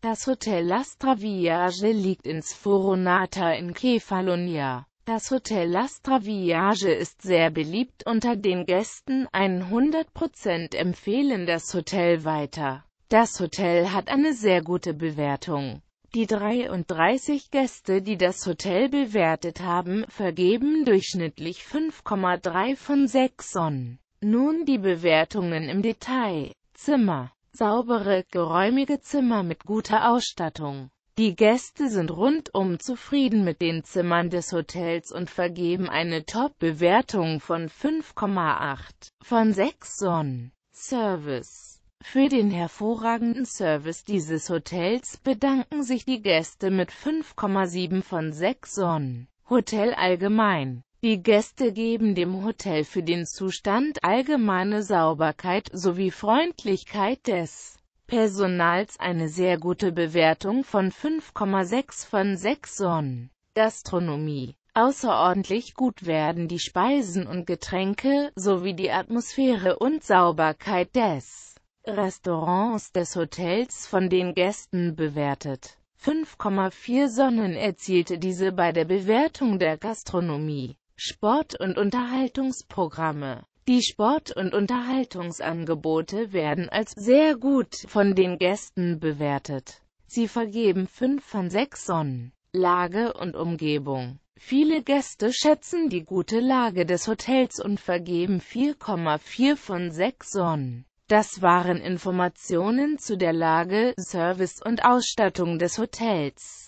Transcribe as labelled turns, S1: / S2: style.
S1: Das Hotel Lastra Viage liegt in Sforonata in Kefalonia. Das Hotel Lastra Viage ist sehr beliebt unter den Gästen, 100% empfehlen das Hotel weiter. Das Hotel hat eine sehr gute Bewertung. Die 33 Gäste, die das Hotel bewertet haben, vergeben durchschnittlich 5,3 von 6 Sonnen. Nun die Bewertungen im Detail. Zimmer Saubere, geräumige Zimmer mit guter Ausstattung. Die Gäste sind rundum zufrieden mit den Zimmern des Hotels und vergeben eine Top-Bewertung von 5,8 von 6 Sonnen. Service Für den hervorragenden Service dieses Hotels bedanken sich die Gäste mit 5,7 von 6 Sonnen. Hotel allgemein die Gäste geben dem Hotel für den Zustand allgemeine Sauberkeit sowie Freundlichkeit des Personals eine sehr gute Bewertung von 5,6 von 6 Sonnen. Gastronomie Außerordentlich gut werden die Speisen und Getränke, sowie die Atmosphäre und Sauberkeit des Restaurants des Hotels von den Gästen bewertet. 5,4 Sonnen erzielte diese bei der Bewertung der Gastronomie. Sport- und Unterhaltungsprogramme die Sport- und Unterhaltungsangebote werden als sehr gut von den Gästen bewertet. Sie vergeben 5 von 6 Sonnen. Lage und Umgebung Viele Gäste schätzen die gute Lage des Hotels und vergeben 4,4 von 6 Sonnen. Das waren Informationen zu der Lage, Service und Ausstattung des Hotels.